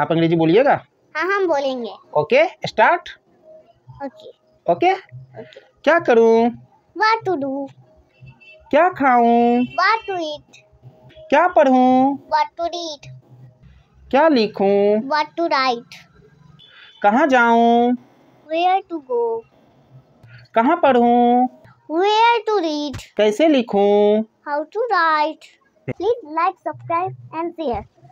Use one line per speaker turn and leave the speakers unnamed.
आप अंग्रेजी बोलिएगा
हाँ हम बोलेंगे
ओके स्टार्ट
ओके
ओके क्या करूं व्हाट टू डू क्या खाऊं
व्हाट टू ईट
क्या पढ़ूं
व्हाट टू रीड
क्या लिखूं
व्हाट टू राइट
कहाँ जाऊं
वेयर टू गो
कहाँ पढ़ूं
वेयर टू रीड
कैसे लिखूं
how to write please like subscribe and share